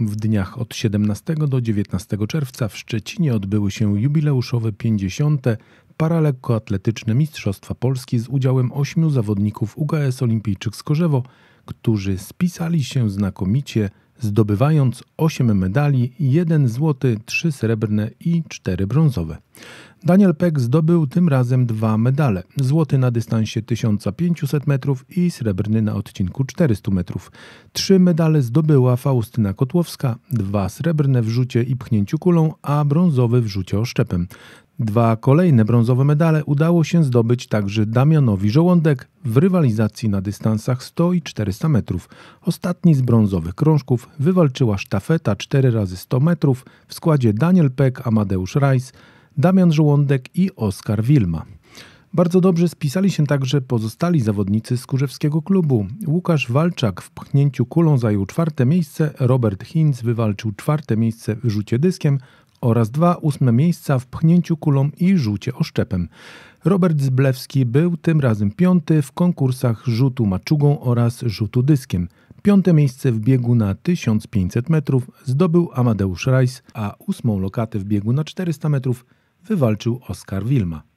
W dniach od 17 do 19 czerwca w Szczecinie odbyły się jubileuszowe 50. Paralekkoatletyczne Mistrzostwa Polski z udziałem ośmiu zawodników UKS Olimpijczyk z Korzewo, którzy spisali się znakomicie zdobywając 8 medali, 1 złoty, 3 srebrne i 4 brązowe. Daniel Peck zdobył tym razem dwa medale: złoty na dystansie 1500 metrów i srebrny na odcinku 400 metrów. Trzy medale zdobyła Faustyna Kotłowska, dwa srebrne w rzucie i pchnięciu kulą, a brązowy w rzucie oszczepem. Dwa kolejne brązowe medale udało się zdobyć także Damianowi Żołądek w rywalizacji na dystansach 100 i 400 metrów. Ostatni z brązowych krążków wywalczyła sztafeta 4 razy 100 metrów w składzie Daniel Peck, Amadeusz Rajs, Damian Żołądek i Oskar Wilma. Bardzo dobrze spisali się także pozostali zawodnicy skurzewskiego klubu. Łukasz Walczak w pchnięciu kulą zajął czwarte miejsce, Robert Hinz wywalczył czwarte miejsce w rzucie dyskiem oraz dwa ósme miejsca w pchnięciu kulą i rzucie oszczepem. Robert Zblewski był tym razem piąty w konkursach rzutu maczugą oraz rzutu dyskiem. Piąte miejsce w biegu na 1500 metrów zdobył Amadeusz Rajs, a ósmą lokatę w biegu na 400 metrów wywalczył Oskar Wilma.